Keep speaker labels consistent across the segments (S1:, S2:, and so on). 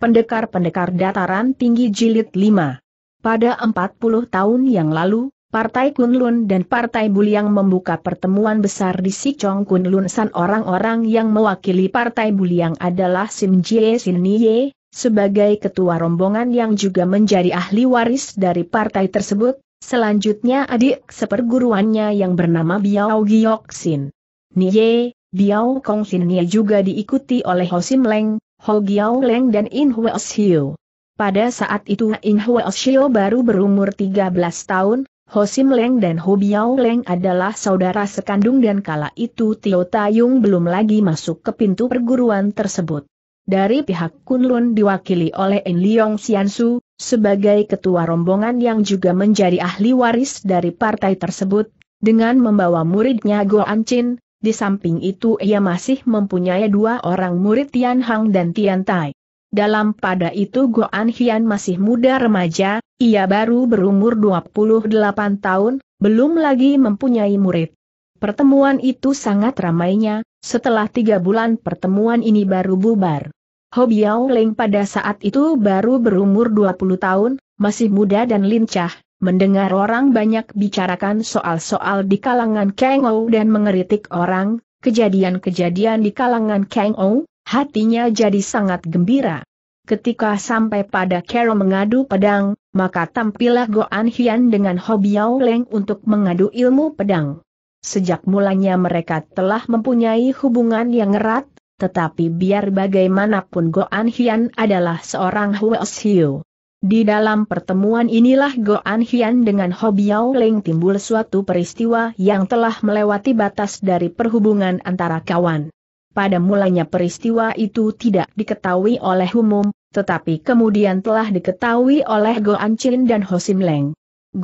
S1: Pendekar-pendekar dataran tinggi jilid 5. Pada 40 tahun yang lalu, Partai Kunlun dan Partai Buliang membuka pertemuan besar di Sikong Kunlun San orang-orang yang mewakili Partai Buliang adalah Sim Jie Sin Nye, sebagai ketua rombongan yang juga menjadi ahli waris dari partai tersebut, selanjutnya adik seperguruannya yang bernama Biao Giok Sin. Nye, Biao Kong Sin Nye juga diikuti oleh Ho Sim Leng, Ho Giao Leng dan In Hwe Xiu. Pada saat itu In Hwe Xiu baru berumur 13 tahun, Ho Sim Leng dan Ho Biao Leng adalah saudara sekandung dan kala itu Tio Tayung belum lagi masuk ke pintu perguruan tersebut. Dari pihak Kunlun diwakili oleh In Liong Xiansu, sebagai ketua rombongan yang juga menjadi ahli waris dari partai tersebut, dengan membawa muridnya Go Anchin, di samping itu ia masih mempunyai dua orang murid Tian Hang dan Tian Tai. Dalam pada itu Goan Hian masih muda remaja, ia baru berumur 28 tahun, belum lagi mempunyai murid. Pertemuan itu sangat ramainya, setelah tiga bulan pertemuan ini baru bubar. Biao Leng pada saat itu baru berumur 20 tahun, masih muda dan lincah, Mendengar orang banyak bicarakan soal-soal di kalangan Kang Ou dan mengeritik orang, kejadian-kejadian di kalangan Kang Ou, hatinya jadi sangat gembira. Ketika sampai pada Carol mengadu pedang, maka tampillah Goan Hian dengan Hobi Yao Leng untuk mengadu ilmu pedang. Sejak mulanya mereka telah mempunyai hubungan yang erat, tetapi biar bagaimanapun Goan Hian adalah seorang Huos Hiu. Di dalam pertemuan inilah An Hian dengan Biao Leng timbul suatu peristiwa yang telah melewati batas dari perhubungan antara kawan. Pada mulanya peristiwa itu tidak diketahui oleh umum, tetapi kemudian telah diketahui oleh An Chin dan Ho Sim Leng.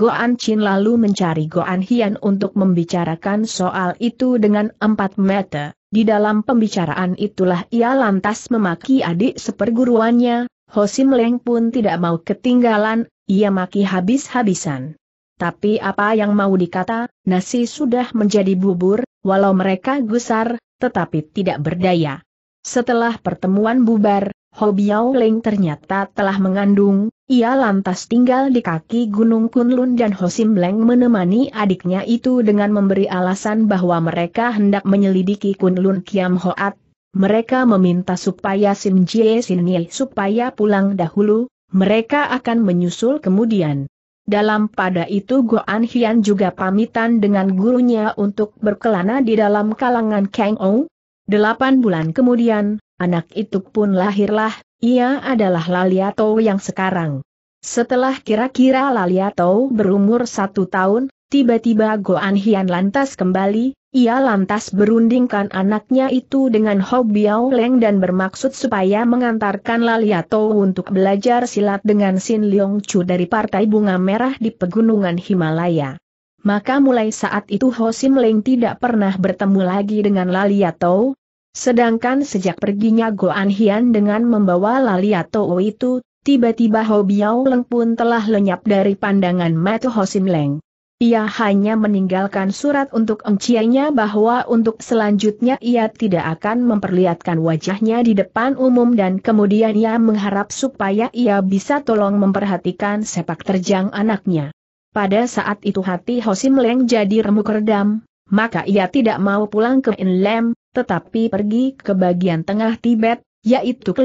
S1: An Chin lalu mencari An Hian untuk membicarakan soal itu dengan empat meter. Di dalam pembicaraan itulah ia lantas memaki adik seperguruannya, Hosim Leng pun tidak mau ketinggalan, ia maki habis-habisan. Tapi apa yang mau dikata, nasi sudah menjadi bubur, walau mereka gusar, tetapi tidak berdaya. Setelah pertemuan bubar, Ho Biao Leng ternyata telah mengandung, ia lantas tinggal di kaki Gunung Kunlun dan Ho Sim Leng menemani adiknya itu dengan memberi alasan bahwa mereka hendak menyelidiki Kunlun Kiam Hoat, mereka meminta supaya Sim Jie Sin Ye supaya pulang dahulu, mereka akan menyusul kemudian. Dalam pada itu Go An Hian juga pamitan dengan gurunya untuk berkelana di dalam kalangan Kang Ou. Delapan bulan kemudian, anak itu pun lahirlah, ia adalah Laliato yang sekarang. Setelah kira-kira Laliato berumur satu tahun, tiba-tiba Go An Hian lantas kembali, ia lantas berundingkan anaknya itu dengan hobi Leng dan bermaksud supaya mengantarkan Laliato untuk belajar silat dengan Sin Leong Chu dari Partai Bunga Merah di Pegunungan Himalaya. Maka mulai saat itu Ho Sim Leng tidak pernah bertemu lagi dengan Laliato, sedangkan sejak perginya Goan Hian dengan membawa Laliato itu, tiba-tiba Ho Biao Leng pun telah lenyap dari pandangan mata Ho Sim Leng. Ia hanya meninggalkan surat untuk Engcianya bahwa untuk selanjutnya ia tidak akan memperlihatkan wajahnya di depan umum dan kemudian ia mengharap supaya ia bisa tolong memperhatikan sepak terjang anaknya. Pada saat itu hati Hosim Leng jadi remuk redam, maka ia tidak mau pulang ke Inlem, tetapi pergi ke bagian tengah Tibet, yaitu ke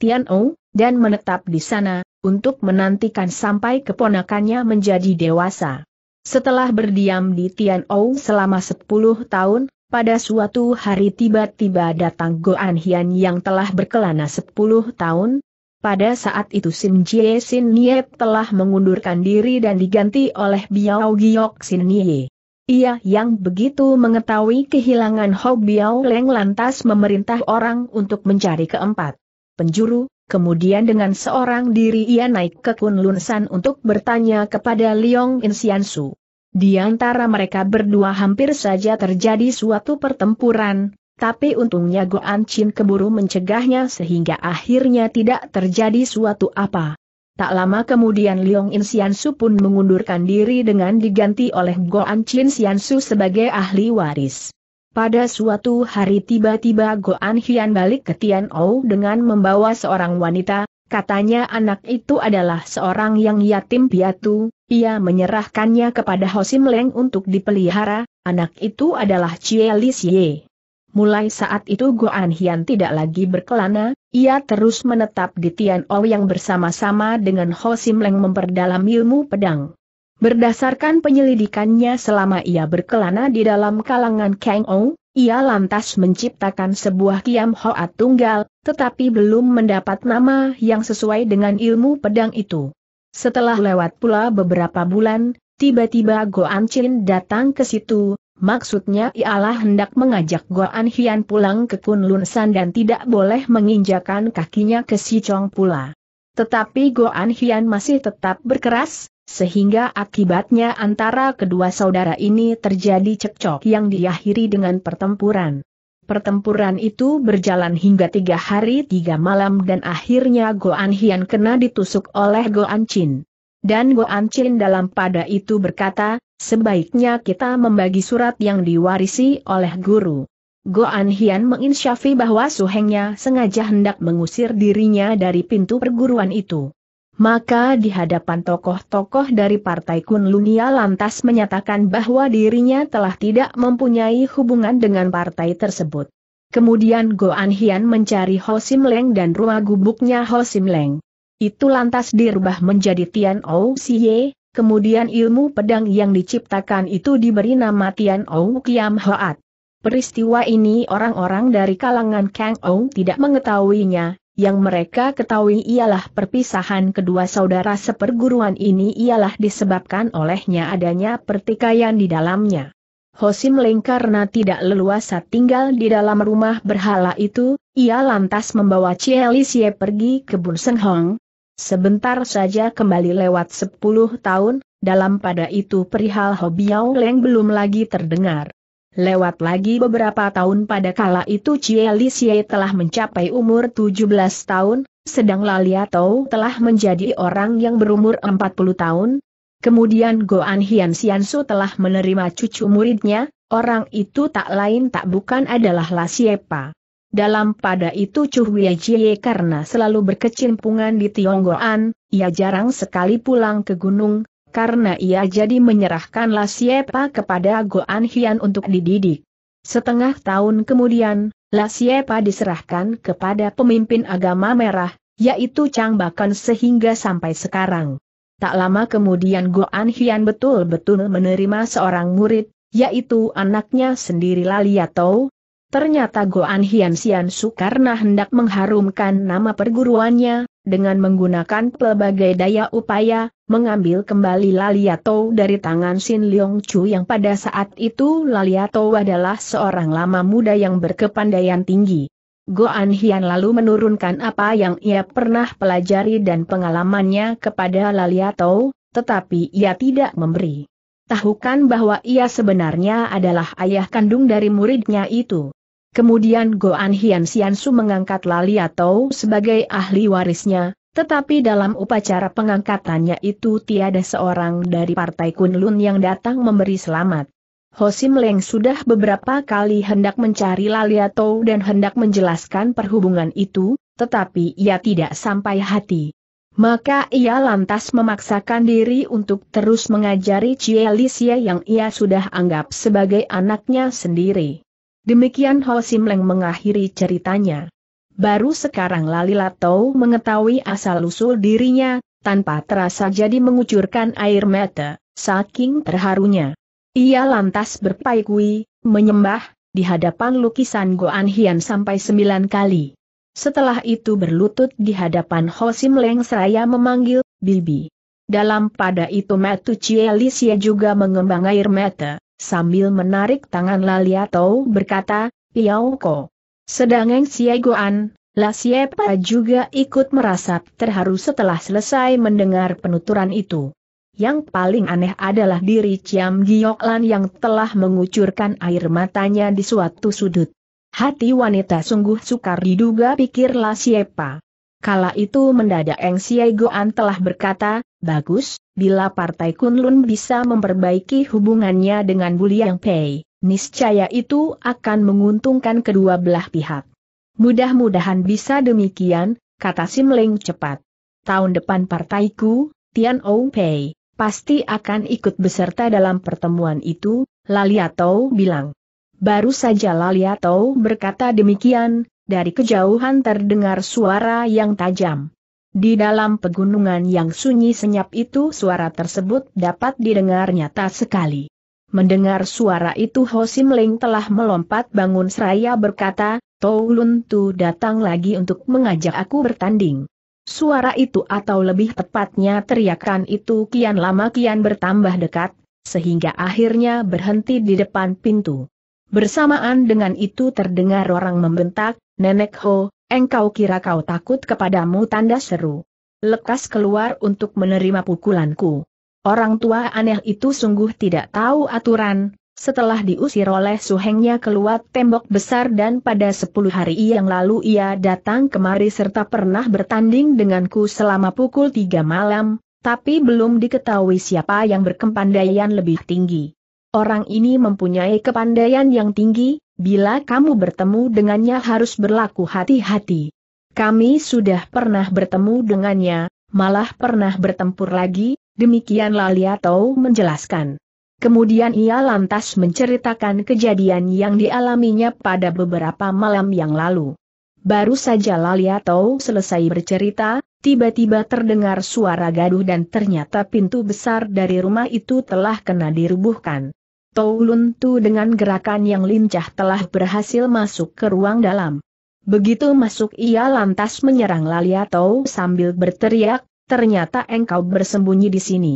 S1: Tianou, dan menetap di sana, untuk menantikan sampai keponakannya menjadi dewasa. Setelah berdiam di Tianou selama 10 tahun, pada suatu hari tiba-tiba datang Goan Hian yang telah berkelana 10 tahun. Pada saat itu Sim Jie Sin Nie telah mengundurkan diri dan diganti oleh Biao Giok Sin Nie. Ia yang begitu mengetahui kehilangan Hou Biao Leng lantas memerintah orang untuk mencari keempat penjuru, Kemudian dengan seorang diri ia naik ke Kunlun San untuk bertanya kepada Liong Sian Su. Di antara mereka berdua hampir saja terjadi suatu pertempuran, tapi untungnya Goan Chin keburu mencegahnya sehingga akhirnya tidak terjadi suatu apa. Tak lama kemudian Liong Sian Su pun mengundurkan diri dengan diganti oleh Goan Chin Sian Su sebagai ahli waris. Pada suatu hari tiba-tiba Goan Hian balik ke Tian Ou dengan membawa seorang wanita, katanya anak itu adalah seorang yang yatim piatu, ia menyerahkannya kepada Hosim Leng untuk dipelihara, anak itu adalah Chie Li Xie. Mulai saat itu Goan Hian tidak lagi berkelana, ia terus menetap di Tian Ou yang bersama-sama dengan Ho Sim Leng memperdalam ilmu pedang. Berdasarkan penyelidikannya selama ia berkelana di dalam kalangan Kang Ong, ia lantas menciptakan sebuah Kiam Hoa tunggal, tetapi belum mendapat nama yang sesuai dengan ilmu pedang itu. Setelah lewat pula beberapa bulan, tiba-tiba go an Chin datang ke situ, Maksudnya ialah hendak mengajak go an Hian pulang ke San dan tidak boleh menginjakan kakinya ke si chong pula. Tetapi go an Hian masih tetap berkeras, sehingga akibatnya antara kedua saudara ini terjadi cekcok yang diakhiri dengan pertempuran. Pertempuran itu berjalan hingga tiga hari tiga malam dan akhirnya Goan Hian kena ditusuk oleh Goan Chin. Dan Goan Chin dalam pada itu berkata, sebaiknya kita membagi surat yang diwarisi oleh guru. Goan Hian menginsyafi bahwa suhengnya sengaja hendak mengusir dirinya dari pintu perguruan itu. Maka di hadapan tokoh-tokoh dari Partai Kunlunia lantas menyatakan bahwa dirinya telah tidak mempunyai hubungan dengan partai tersebut. Kemudian Goan Hian mencari Ho Sim Leng dan rumah gubuknya Ho Sim Leng. Itu lantas dirubah menjadi Tian O Siye, kemudian ilmu pedang yang diciptakan itu diberi nama Tian O Kiam Hoat. Peristiwa ini orang-orang dari kalangan Kang Ong tidak mengetahuinya, yang mereka ketahui ialah perpisahan kedua saudara seperguruan ini ialah disebabkan olehnya adanya pertikaian di dalamnya. Hosim Leng karena tidak leluasa tinggal di dalam rumah berhala itu, ia lantas membawa Chielisye pergi ke Seng Hong. Sebentar saja kembali lewat 10 tahun, dalam pada itu perihal Hobiao Leng belum lagi terdengar. Lewat lagi beberapa tahun pada kala itu Cie Lisie telah mencapai umur 17 tahun, sedang Lalia Tou telah menjadi orang yang berumur 40 tahun. Kemudian Goan Hian Siansu telah menerima cucu muridnya, orang itu tak lain tak bukan adalah Siepa. Dalam pada itu Chu Jie karena selalu berkecimpungan di Tionggoan, ia jarang sekali pulang ke gunung, karena ia jadi menyerahkanlah Siepa kepada Goan Hian untuk dididik. Setengah tahun kemudian, La Siepa diserahkan kepada pemimpin agama merah, yaitu Chang Bakan sehingga sampai sekarang. Tak lama kemudian Goan Hian betul-betul menerima seorang murid, yaitu anaknya sendiri Laliatou. Ternyata Goan Hian Sian karena hendak mengharumkan nama perguruannya, dengan menggunakan pelbagai daya upaya, mengambil kembali Laliato dari tangan Sin Leong Chu yang pada saat itu Laliato adalah seorang lama muda yang berkepandaian tinggi. Goan Hian lalu menurunkan apa yang ia pernah pelajari dan pengalamannya kepada Laliato, tetapi ia tidak memberi. Tahukan bahwa ia sebenarnya adalah ayah kandung dari muridnya itu. Kemudian Goan Hian Su mengangkat Lali atau sebagai ahli warisnya, tetapi dalam upacara pengangkatannya itu tiada seorang dari partai Kunlun yang datang memberi selamat. Hosim Leng sudah beberapa kali hendak mencari Lali atau dan hendak menjelaskan perhubungan itu, tetapi ia tidak sampai hati. Maka ia lantas memaksakan diri untuk terus mengajari Cielisia yang ia sudah anggap sebagai anaknya sendiri. Demikian Ho Sim mengakhiri ceritanya. Baru sekarang Lalila Tau mengetahui asal-usul dirinya, tanpa terasa jadi mengucurkan air mata, saking terharunya. Ia lantas berpaikui, menyembah, di hadapan lukisan Goan Hian sampai sembilan kali. Setelah itu berlutut di hadapan Ho Sim seraya memanggil, Bibi. Dalam pada itu Matu Cie juga mengembang air mata, Sambil menarik tangan Laliatou berkata, Piao Ko. Sedangkan si Egoan, La Siepa juga ikut merasa terharu setelah selesai mendengar penuturan itu. Yang paling aneh adalah diri Ciam Gioklan yang telah mengucurkan air matanya di suatu sudut. Hati wanita sungguh sukar diduga pikir La Siepa. Kala itu mendadak Eng Siegoan telah berkata, Bagus, bila Partai Kunlun bisa memperbaiki hubungannya dengan Buliang Pei, niscaya itu akan menguntungkan kedua belah pihak. Mudah-mudahan bisa demikian, kata Simling cepat. Tahun depan partaiku, Tian Ong Pei, pasti akan ikut beserta dalam pertemuan itu, Laliatou bilang. Baru saja Laliatou berkata demikian, dari kejauhan terdengar suara yang tajam. Di dalam pegunungan yang sunyi senyap itu suara tersebut dapat didengar nyata sekali. Mendengar suara itu Ho Sim Ling telah melompat bangun seraya berkata, Tou Lun Tu datang lagi untuk mengajak aku bertanding. Suara itu atau lebih tepatnya teriakan itu kian lama kian bertambah dekat, sehingga akhirnya berhenti di depan pintu. Bersamaan dengan itu terdengar orang membentak, Nenek Ho, Engkau kira kau takut kepadamu tanda seru. Lekas keluar untuk menerima pukulanku. Orang tua aneh itu sungguh tidak tahu aturan, setelah diusir oleh suhengnya keluar tembok besar dan pada sepuluh hari yang lalu ia datang kemari serta pernah bertanding denganku selama pukul tiga malam, tapi belum diketahui siapa yang berkepandaian lebih tinggi. Orang ini mempunyai kepandaian yang tinggi, Bila kamu bertemu dengannya harus berlaku hati-hati. Kami sudah pernah bertemu dengannya, malah pernah bertempur lagi, demikian Laliato menjelaskan. Kemudian ia lantas menceritakan kejadian yang dialaminya pada beberapa malam yang lalu. Baru saja Laliatou selesai bercerita, tiba-tiba terdengar suara gaduh dan ternyata pintu besar dari rumah itu telah kena dirubuhkan tu dengan gerakan yang lincah telah berhasil masuk ke ruang dalam. Begitu masuk ia lantas menyerang Laliato sambil berteriak, ternyata engkau bersembunyi di sini.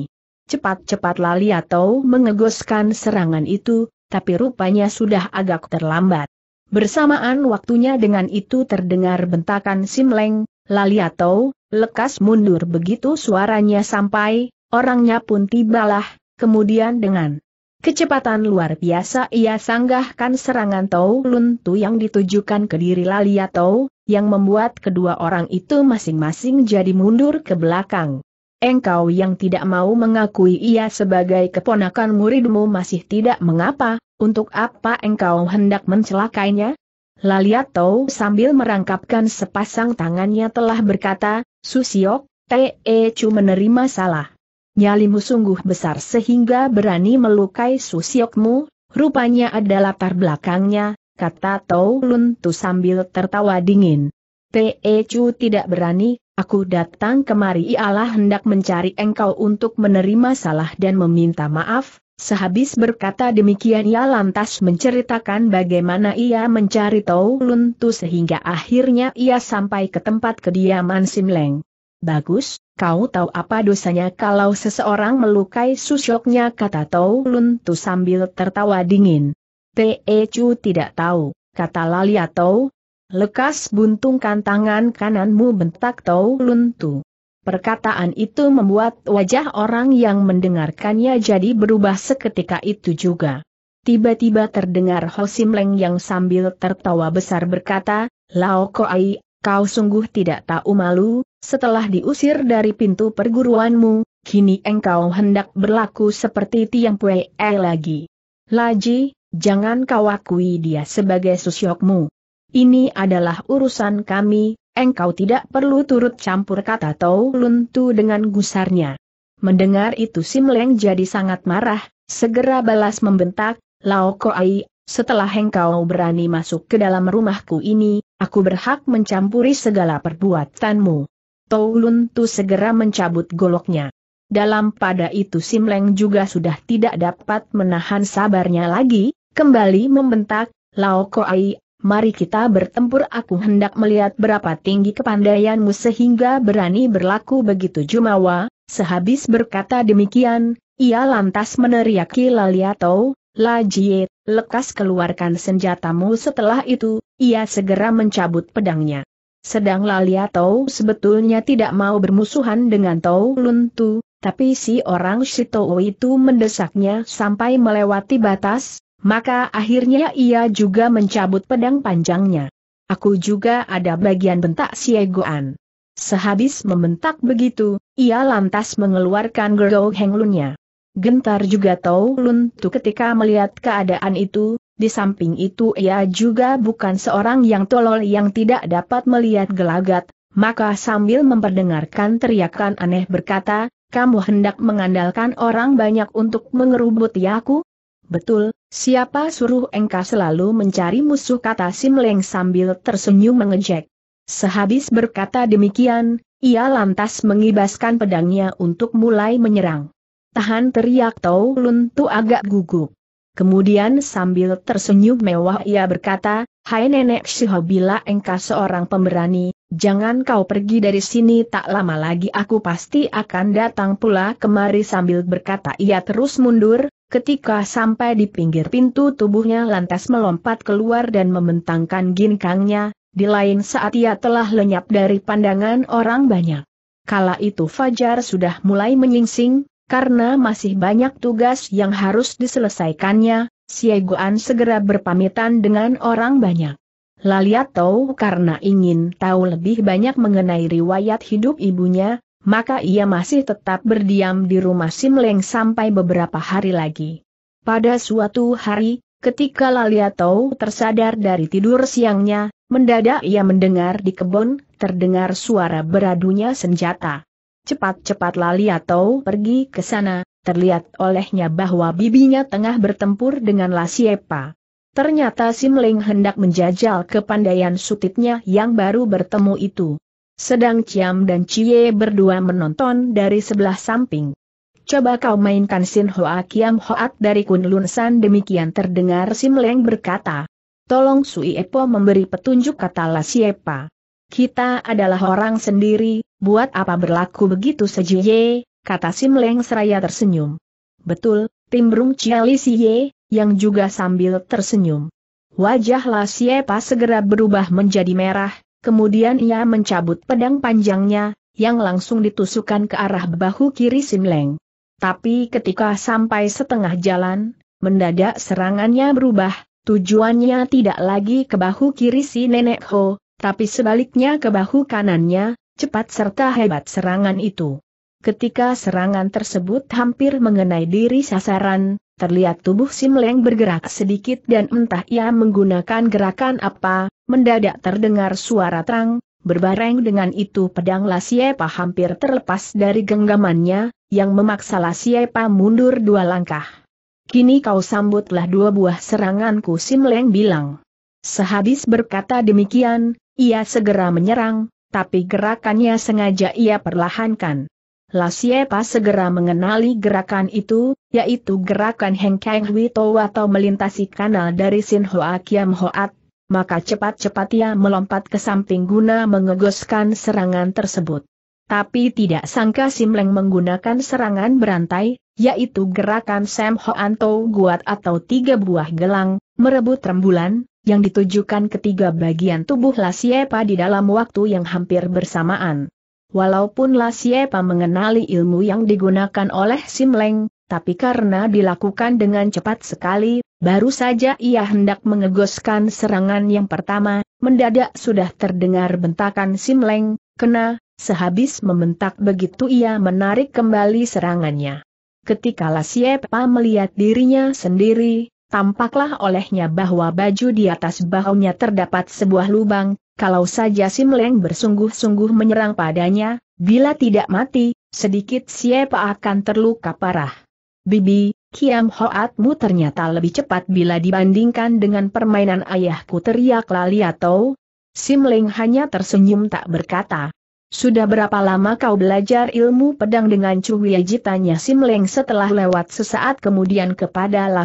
S1: Cepat-cepat Laliato mengegoskan serangan itu, tapi rupanya sudah agak terlambat. Bersamaan waktunya dengan itu terdengar bentakan Simleng, Laliato, lekas mundur begitu suaranya sampai, orangnya pun tibalah, kemudian dengan Kecepatan luar biasa ia sanggahkan serangan Tau Lun Tu yang ditujukan ke diri Lalia Tau, yang membuat kedua orang itu masing-masing jadi mundur ke belakang. Engkau yang tidak mau mengakui ia sebagai keponakan muridmu masih tidak mengapa, untuk apa engkau hendak mencelakainya? Lalia Tau sambil merangkapkan sepasang tangannya telah berkata, Susiok, T.E. Chu menerima salah. Nyalimu sungguh besar sehingga berani melukai Susiokmu, rupanya ada latar belakangnya, kata Tau Lun Tu sambil tertawa dingin. Te e Chu tidak berani, aku datang kemari ialah hendak mencari engkau untuk menerima salah dan meminta maaf, Sehabis berkata demikian ia lantas menceritakan bagaimana ia mencari Tau Luntu sehingga akhirnya ia sampai ke tempat kediaman Simleng. Bagus, kau tahu apa dosanya kalau seseorang melukai susoknya kata Tau Lun Tu sambil tertawa dingin. Te Chu tidak tahu, kata Lalia Tau. Lekas buntungkan tangan kananmu bentak Tau Lun Tu. Perkataan itu membuat wajah orang yang mendengarkannya jadi berubah seketika itu juga. Tiba-tiba terdengar Ho Sim Leng yang sambil tertawa besar berkata, Lao Koai, kau sungguh tidak tahu malu, setelah diusir dari pintu perguruanmu, kini engkau hendak berlaku seperti Tiang Pue lagi. Laji, jangan kau akui dia sebagai susyokmu. Ini adalah urusan kami, engkau tidak perlu turut campur kata Tau Luntu dengan gusarnya. Mendengar itu Simleng jadi sangat marah, segera balas membentak, Lao Koai, setelah engkau berani masuk ke dalam rumahku ini, aku berhak mencampuri segala perbuatanmu. Toulun Tu segera mencabut goloknya. Dalam pada itu Simleng juga sudah tidak dapat menahan sabarnya lagi, kembali membentak, Lao Koai, mari kita bertempur aku hendak melihat berapa tinggi kepandaianmu sehingga berani berlaku begitu jumawa, sehabis berkata demikian, ia lantas meneriaki Laliato, La Jie, lekas keluarkan senjatamu setelah itu, ia segera mencabut pedangnya. Sedang Lalia Tau sebetulnya tidak mau bermusuhan dengan Tau Lun Tu, tapi si orang Shitoo itu mendesaknya sampai melewati batas, maka akhirnya ia juga mencabut pedang panjangnya. Aku juga ada bagian bentak Siegoan. Sehabis membentak begitu, ia lantas mengeluarkan gerdo henglunnya. Gentar juga Tau Lun Tu ketika melihat keadaan itu, di samping itu ia juga bukan seorang yang tolol yang tidak dapat melihat gelagat, maka sambil memperdengarkan teriakan aneh berkata, kamu hendak mengandalkan orang banyak untuk mengerubut yaku? Betul, siapa suruh engkau selalu mencari musuh kata Simleng sambil tersenyum mengejek. Sehabis berkata demikian, ia lantas mengibaskan pedangnya untuk mulai menyerang. Tahan teriak Tau Lun Tu agak gugup. Kemudian sambil tersenyum mewah ia berkata, Hai Nenek Shiho bila engkau seorang pemberani, jangan kau pergi dari sini tak lama lagi aku pasti akan datang pula kemari sambil berkata ia terus mundur, ketika sampai di pinggir pintu tubuhnya lantas melompat keluar dan membentangkan ginkangnya, di lain saat ia telah lenyap dari pandangan orang banyak. Kala itu Fajar sudah mulai menyingsing, karena masih banyak tugas yang harus diselesaikannya, Siegoan segera berpamitan dengan orang banyak. Laliato karena ingin tahu lebih banyak mengenai riwayat hidup ibunya, maka ia masih tetap berdiam di rumah Simleng sampai beberapa hari lagi. Pada suatu hari, ketika Laliato tersadar dari tidur siangnya, mendadak ia mendengar di kebun, terdengar suara beradunya senjata cepat cepat lali atau pergi ke sana, terlihat olehnya bahwa bibinya tengah bertempur dengan La Ternyata Simling hendak menjajal kepandaian sutitnya yang baru bertemu itu. Sedang Ciam dan Cie berdua menonton dari sebelah samping. Coba kau mainkan Sin Hoa Kiam Hoat dari Lun San demikian terdengar Simleng berkata. Tolong Sui Epo memberi petunjuk kata La Siepa. Kita adalah orang sendiri, buat apa berlaku begitu sejuye, kata Sim Leng seraya tersenyum. Betul, timbrung Ciali Siye, yang juga sambil tersenyum. Wajah Siepa segera berubah menjadi merah, kemudian ia mencabut pedang panjangnya, yang langsung ditusukkan ke arah bahu kiri Sim Leng. Tapi ketika sampai setengah jalan, mendadak serangannya berubah, tujuannya tidak lagi ke bahu kiri si nenek Ho, tapi sebaliknya ke bahu kanannya, cepat serta hebat serangan itu. Ketika serangan tersebut hampir mengenai diri sasaran, terlihat tubuh Sim Leng bergerak sedikit dan entah ia menggunakan gerakan apa, mendadak terdengar suara terang, Berbareng dengan itu pedang Lasiepa hampir terlepas dari genggamannya, yang memaksa Lasiepa mundur dua langkah. Kini kau sambutlah dua buah seranganku Sim Leng bilang. Sehabis berkata demikian, ia segera menyerang, tapi gerakannya sengaja ia perlahankan. Lasiepa segera mengenali gerakan itu, yaitu gerakan Heng Kang Hui Tau atau melintasi kanal dari Sin Hoa Kiam Hoat, maka cepat-cepat ia melompat ke samping guna mengegoskan serangan tersebut. Tapi tidak sangka Simleng menggunakan serangan berantai, yaitu gerakan Sam Hoan Guat atau tiga buah gelang, merebut rembulan, yang ditujukan ketiga bagian tubuh Lasiepa di dalam waktu yang hampir bersamaan. Walaupun Lasiepa mengenali ilmu yang digunakan oleh Simleng, tapi karena dilakukan dengan cepat sekali, baru saja ia hendak mengegoskan serangan yang pertama, mendadak sudah terdengar bentakan Simleng, kena, sehabis membentak begitu ia menarik kembali serangannya. Ketika Lasiepa melihat dirinya sendiri, Tampaklah olehnya bahwa baju di atas bahunya terdapat sebuah lubang, kalau saja Sim Leng bersungguh-sungguh menyerang padanya, bila tidak mati, sedikit siapa akan terluka parah. Bibi, Kiam Hoatmu ternyata lebih cepat bila dibandingkan dengan permainan ayahku teriak atau? Sim Leng hanya tersenyum tak berkata. Sudah berapa lama kau belajar ilmu pedang dengan Chu Wieji Sim Leng setelah lewat sesaat kemudian kepada La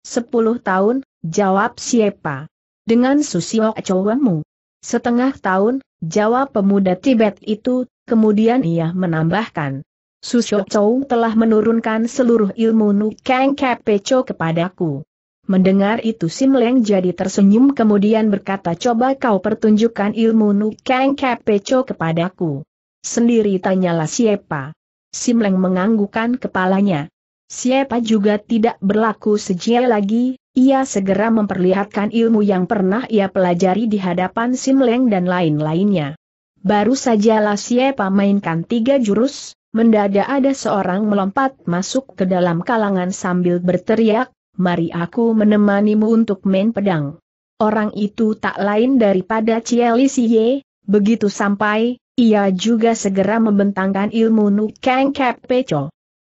S1: Sepuluh tahun, jawab siapa? Dengan Susio Ecowamu. Setengah tahun, jawab pemuda Tibet itu, kemudian ia menambahkan. Susio Chow telah menurunkan seluruh ilmu Nukeng Kepecho kepadaku. Mendengar itu Simleng jadi tersenyum kemudian berkata coba kau pertunjukkan ilmu Nukeng Kepecho kepadaku. Sendiri tanyalah siapa. Simleng menganggukan kepalanya. Siapa juga tidak berlaku sejia lagi, ia segera memperlihatkan ilmu yang pernah ia pelajari di hadapan Simleng dan lain-lainnya. Baru sajalah siapa mainkan tiga jurus, mendadak ada seorang melompat masuk ke dalam kalangan sambil berteriak, mari aku menemanimu untuk main pedang. Orang itu tak lain daripada Cieli Siye, begitu sampai, ia juga segera membentangkan ilmu Nukeng Kep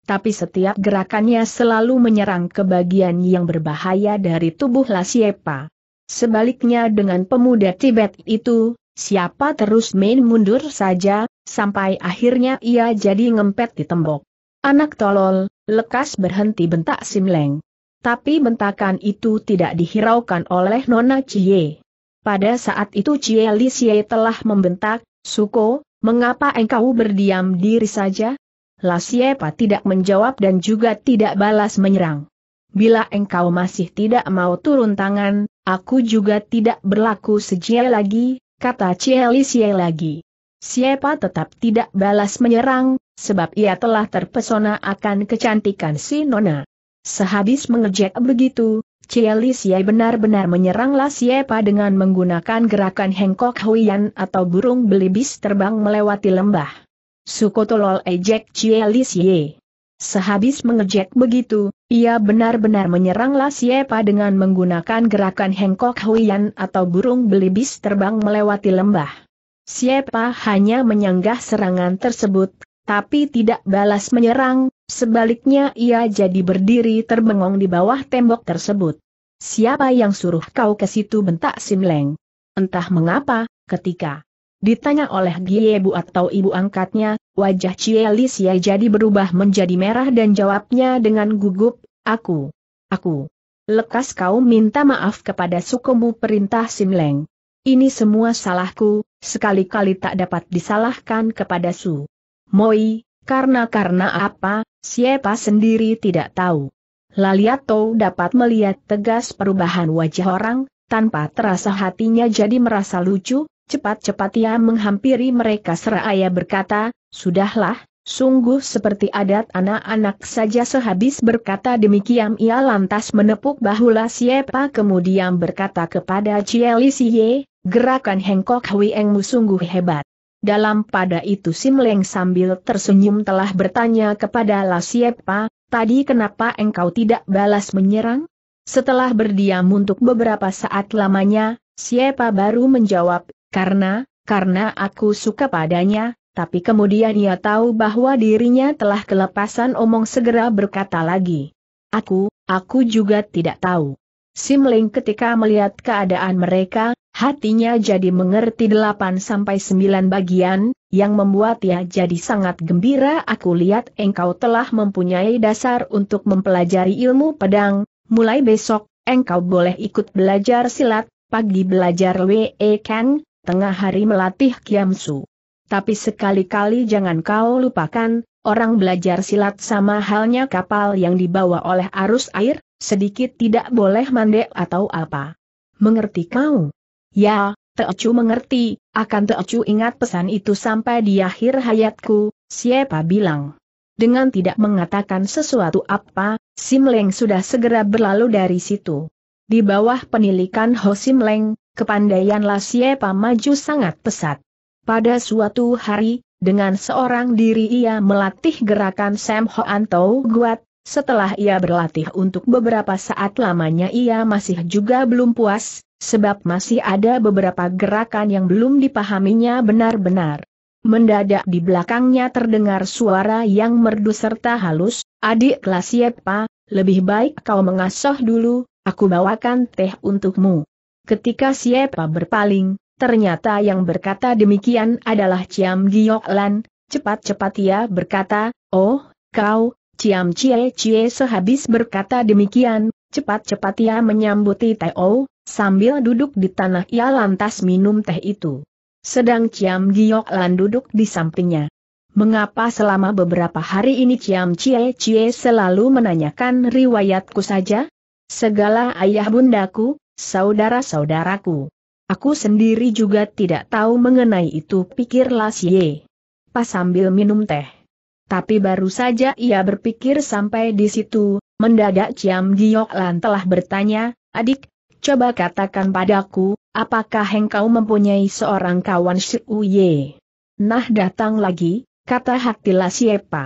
S1: tapi setiap gerakannya selalu menyerang ke bagian yang berbahaya dari tubuh Lasiepa. Sebaliknya dengan pemuda Tibet itu, siapa terus main mundur saja, sampai akhirnya ia jadi ngempet di tembok. Anak tolol, lekas berhenti bentak Simleng. Tapi bentakan itu tidak dihiraukan oleh Nona Cie. Pada saat itu Cie Lisie telah membentak, Suko, mengapa engkau berdiam diri saja? Lasiepa tidak menjawab dan juga tidak balas menyerang. Bila engkau masih tidak mau turun tangan, aku juga tidak berlaku sejia lagi, kata Cieli Sie lagi. Siapa tetap tidak balas menyerang, sebab ia telah terpesona akan kecantikan si Nona. Sehabis mengejek begitu, Cieli Sie benar-benar menyeranglah Siapa dengan menggunakan gerakan hengkok huian atau burung belibis terbang melewati lembah. Sukotolol ejek Cielis Sehabis mengejek begitu, ia benar-benar menyerang Lasiepa dengan menggunakan gerakan hengkok huyan atau burung belibis terbang melewati lembah. Siepa hanya menyanggah serangan tersebut, tapi tidak balas menyerang, sebaliknya ia jadi berdiri terbengong di bawah tembok tersebut. Siapa yang suruh kau ke situ bentak Simleng? Entah mengapa, ketika Ditanya oleh Giebu atau ibu angkatnya, wajah Cielisia jadi berubah menjadi merah dan jawabnya dengan gugup, aku, aku. Lekas kau minta maaf kepada sukumu perintah Simleng. Ini semua salahku, sekali-kali tak dapat disalahkan kepada Su. Moi, karena karena apa, siapa sendiri tidak tahu. Laliato dapat melihat tegas perubahan wajah orang, tanpa terasa hatinya jadi merasa lucu, Cepat-cepat ia menghampiri mereka seraya berkata, Sudahlah, sungguh seperti adat anak-anak saja sehabis berkata demikian ia lantas menepuk bahula siapa kemudian berkata kepada Cieli Siye, gerakan Hengkok Huiengmu sungguh hebat. Dalam pada itu sim leng sambil tersenyum telah bertanya kepada La Siepa, tadi kenapa engkau tidak balas menyerang? Setelah berdiam untuk beberapa saat lamanya, Siepa baru menjawab, karena, karena aku suka padanya, tapi kemudian ia tahu bahwa dirinya telah kelepasan omong segera berkata lagi. Aku, aku juga tidak tahu. Simling ketika melihat keadaan mereka, hatinya jadi mengerti 8-9 bagian, yang membuat ia jadi sangat gembira aku lihat engkau telah mempunyai dasar untuk mempelajari ilmu pedang, mulai besok, engkau boleh ikut belajar silat, pagi belajar WE Kang, tengah hari melatih kiamsu. Tapi sekali-kali jangan kau lupakan, orang belajar silat sama halnya kapal yang dibawa oleh arus air, sedikit tidak boleh mandek atau apa. Mengerti kau? Ya, Teocu mengerti, akan Teocu ingat pesan itu sampai di akhir hayatku, siapa bilang. Dengan tidak mengatakan sesuatu apa, Sim Leng sudah segera berlalu dari situ. Di bawah penilikan Ho Sim Leng, Kepandaian Lasiepa maju sangat pesat. Pada suatu hari, dengan seorang diri ia melatih gerakan Sam Antou Guat, setelah ia berlatih untuk beberapa saat lamanya ia masih juga belum puas, sebab masih ada beberapa gerakan yang belum dipahaminya benar-benar. Mendadak di belakangnya terdengar suara yang merdu serta halus, adik kelas lebih baik kau mengasoh dulu, aku bawakan teh untukmu. Ketika siapa berpaling, ternyata yang berkata demikian adalah Ciam Giok Lan, cepat-cepat ia berkata, Oh, kau, Ciam Cie Cie sehabis berkata demikian, cepat-cepat ia menyambuti Teo, sambil duduk di tanah ia lantas minum teh itu. Sedang Ciam Giok Lan duduk di sampingnya. Mengapa selama beberapa hari ini Ciam Cie Cie selalu menanyakan riwayatku saja? Segala ayah bundaku, saudara-saudaraku. Aku sendiri juga tidak tahu mengenai itu pikirlah siye. Ye. Pas sambil minum teh. Tapi baru saja ia berpikir sampai di situ, mendadak Ciam Giok Lan telah bertanya, adik, coba katakan padaku, apakah engkau mempunyai seorang kawan si Uye? Nah datang lagi, kata hati hatilah Siepa.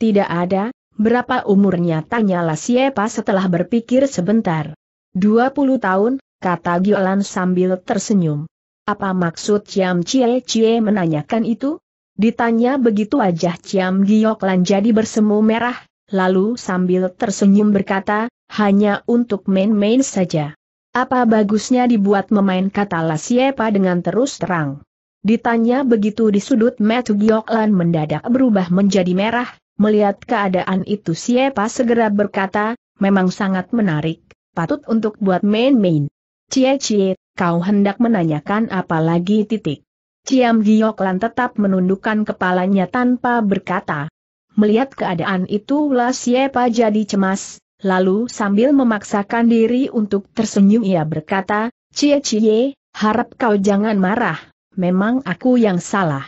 S1: Tidak ada, berapa umurnya tanyalah Siepa setelah berpikir sebentar. 20 tahun, kata Giolan sambil tersenyum. Apa maksud Ciam Cie Cie menanyakan itu? Ditanya begitu wajah Ciam Gioklan jadi bersemu merah, lalu sambil tersenyum berkata, hanya untuk main-main saja. Apa bagusnya dibuat memain kata Lasiepa dengan terus terang? Ditanya begitu di sudut Metu Gioklan mendadak berubah menjadi merah, melihat keadaan itu Siepa segera berkata, memang sangat menarik patut untuk buat main-main. Cie-cie, kau hendak menanyakan apa lagi titik. Ciam Gioklan tetap menundukkan kepalanya tanpa berkata. Melihat keadaan itu lah siapa jadi cemas, lalu sambil memaksakan diri untuk tersenyum ia berkata, Cie-cie, harap kau jangan marah, memang aku yang salah.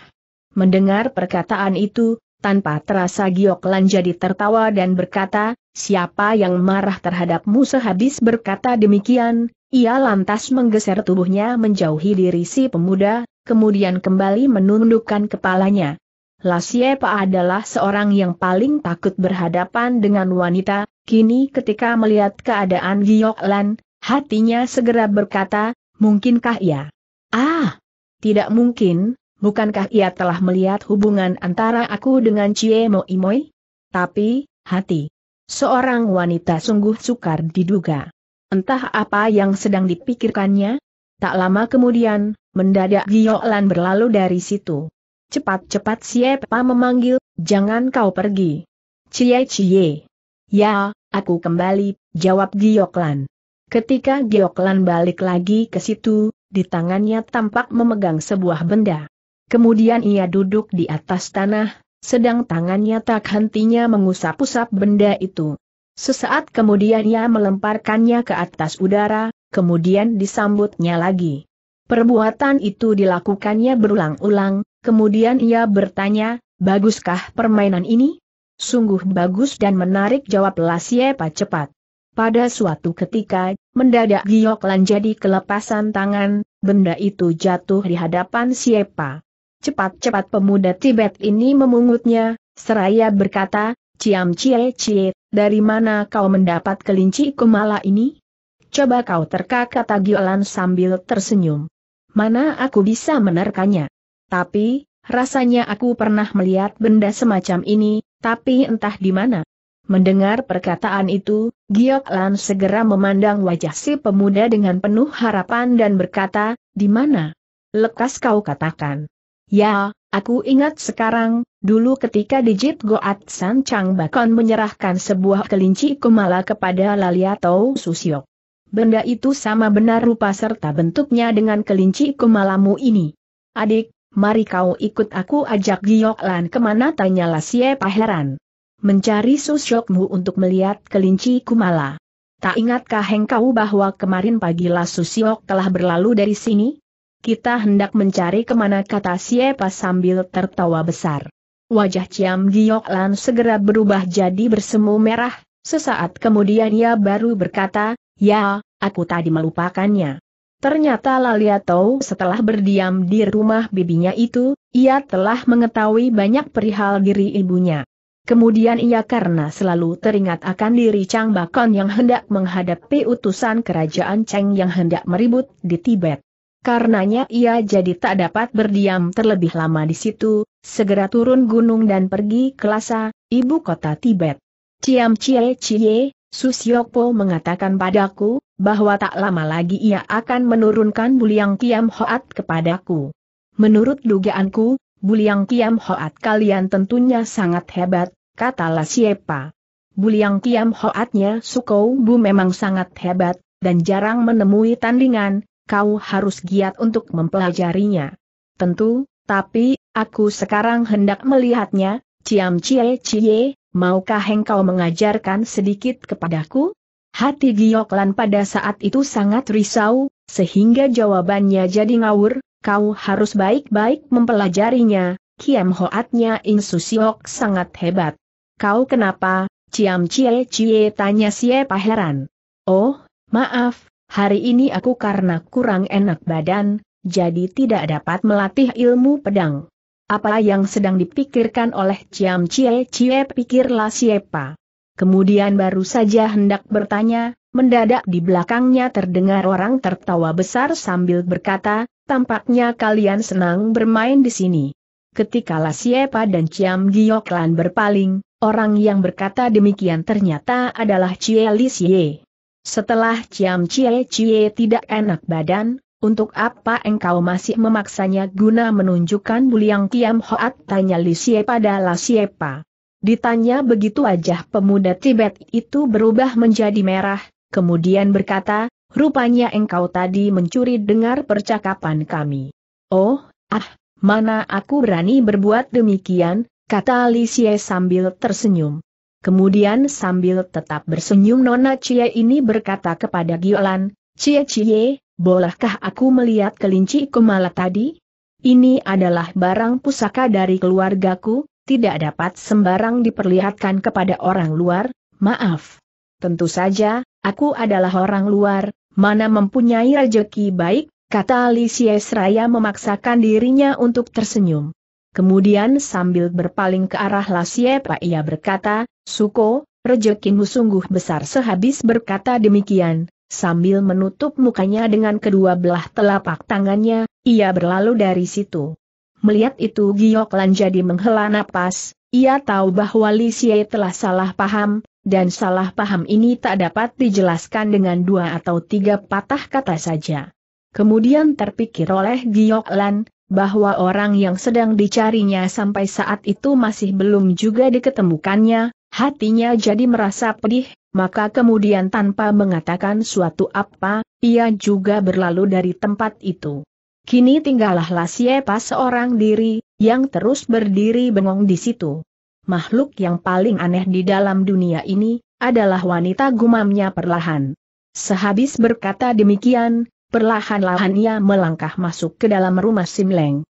S1: Mendengar perkataan itu, tanpa terasa Gioklan jadi tertawa dan berkata, Siapa yang marah terhadapmu sehabis berkata demikian, ia lantas menggeser tubuhnya menjauhi diri si pemuda, kemudian kembali menundukkan kepalanya. Lasiepa adalah seorang yang paling takut berhadapan dengan wanita, kini ketika melihat keadaan Gioklan, hatinya segera berkata, mungkinkah ia? Ah! Tidak mungkin, bukankah ia telah melihat hubungan antara aku dengan Cie Mo Imoi? Tapi, hati Seorang wanita sungguh sukar diduga. Entah apa yang sedang dipikirkannya, tak lama kemudian, mendadak Giyoklan berlalu dari situ. Cepat-cepat siapa memanggil, jangan kau pergi. Cie cie. Ya, aku kembali, jawab Giyoklan. Ketika Gioklan balik lagi ke situ, di tangannya tampak memegang sebuah benda. Kemudian ia duduk di atas tanah, sedang tangannya tak hentinya mengusap-usap benda itu. Sesaat kemudian ia melemparkannya ke atas udara, kemudian disambutnya lagi. Perbuatan itu dilakukannya berulang-ulang, kemudian ia bertanya, baguskah permainan ini? Sungguh bagus dan menarik jawab Lasiepa cepat. Pada suatu ketika, mendadak Gioklan jadi kelepasan tangan, benda itu jatuh di hadapan Siepa. Cepat-cepat pemuda Tibet ini memungutnya, seraya berkata, Ciam Cie Cie, dari mana kau mendapat kelinci kumala ini? Coba kau terka kata Giolan sambil tersenyum. Mana aku bisa menerkanya? Tapi, rasanya aku pernah melihat benda semacam ini, tapi entah di mana. Mendengar perkataan itu, Giok Alan segera memandang wajah si pemuda dengan penuh harapan dan berkata, di mana? Lekas kau katakan. Ya, aku ingat sekarang, dulu ketika Dijit Goat San Chang Bakon menyerahkan sebuah kelinci kumala kepada Laliato Susiok. Benda itu sama benar rupa serta bentuknya dengan kelinci kumalamu ini. Adik, mari kau ikut aku ajak Giok Lan kemana tanya Lasie Paheran. Mencari Susiokmu untuk melihat kelinci kumala. Tak ingatkah engkau bahwa kemarin pagi Lasusiok telah berlalu dari sini? Kita hendak mencari kemana kata siapa sambil tertawa besar. Wajah Ciam Giok Lan segera berubah jadi bersemu merah, sesaat kemudian ia baru berkata, Ya, aku tadi melupakannya. Ternyata Lalia tahu setelah berdiam di rumah bibinya itu, ia telah mengetahui banyak perihal diri ibunya. Kemudian ia karena selalu teringat akan diri Chang Bakon yang hendak menghadapi utusan kerajaan Cheng yang hendak meribut di Tibet. Karenanya ia jadi tak dapat berdiam terlebih lama di situ, segera turun gunung dan pergi ke Lhasa, ibu kota Tibet. Ciam Cie Cie, Susyokpo mengatakan padaku, bahwa tak lama lagi ia akan menurunkan Buliang Kiam Hoat kepadaku. Menurut dugaanku, Buliang Kiam Hoat kalian tentunya sangat hebat, kata Siepa. Buliang Kiam Hoatnya Sukou Bu memang sangat hebat, dan jarang menemui tandingan, kau harus giat untuk mempelajarinya. Tentu, tapi, aku sekarang hendak melihatnya, Ciam Cie Cie, maukah engkau mengajarkan sedikit kepadaku? Hati Gioklan pada saat itu sangat risau, sehingga jawabannya jadi ngawur, kau harus baik-baik mempelajarinya, Kiam Hoatnya In Susiok sangat hebat. Kau kenapa, Ciam Cie Cie tanya siapa heran. Oh, maaf, Hari ini aku karena kurang enak badan, jadi tidak dapat melatih ilmu pedang. Apa yang sedang dipikirkan oleh Ciam Cie Cie pikirlah siapa. Kemudian baru saja hendak bertanya, mendadak di belakangnya terdengar orang tertawa besar sambil berkata, tampaknya kalian senang bermain di sini. Ketika siapa dan Ciam Gioklan berpaling, orang yang berkata demikian ternyata adalah Cie Lisiye. Setelah Ciam Cie Cie tidak enak badan, untuk apa engkau masih memaksanya guna menunjukkan buliang Kiam Hoat tanya Li Xie pada La Ditanya begitu wajah pemuda Tibet itu berubah menjadi merah, kemudian berkata, rupanya engkau tadi mencuri dengar percakapan kami. Oh, ah, mana aku berani berbuat demikian, kata Li Xie sambil tersenyum. Kemudian sambil tetap bersenyum Nona Cie ini berkata kepada Giolan, Cie Cie, bolehkah aku melihat kelinci kumala tadi? Ini adalah barang pusaka dari keluargaku, tidak dapat sembarang diperlihatkan kepada orang luar, maaf. Tentu saja, aku adalah orang luar, mana mempunyai rejeki baik, kata Alicia Sraya memaksakan dirinya untuk tersenyum. Kemudian sambil berpaling ke arah Pak ia berkata, Suko, rejekimu sungguh besar sehabis berkata demikian, sambil menutup mukanya dengan kedua belah telapak tangannya, ia berlalu dari situ. Melihat itu Giok Lan jadi menghela napas, ia tahu bahwa Li Xie telah salah paham, dan salah paham ini tak dapat dijelaskan dengan dua atau tiga patah kata saja. Kemudian terpikir oleh Giok Lan, bahwa orang yang sedang dicarinya sampai saat itu masih belum juga diketemukannya, Hatinya jadi merasa pedih, maka kemudian tanpa mengatakan suatu apa, ia juga berlalu dari tempat itu. Kini tinggallah siapa seorang diri, yang terus berdiri bengong di situ. Makhluk yang paling aneh di dalam dunia ini, adalah wanita gumamnya perlahan. Sehabis berkata demikian, perlahan-lahan ia melangkah masuk ke dalam rumah Simleng.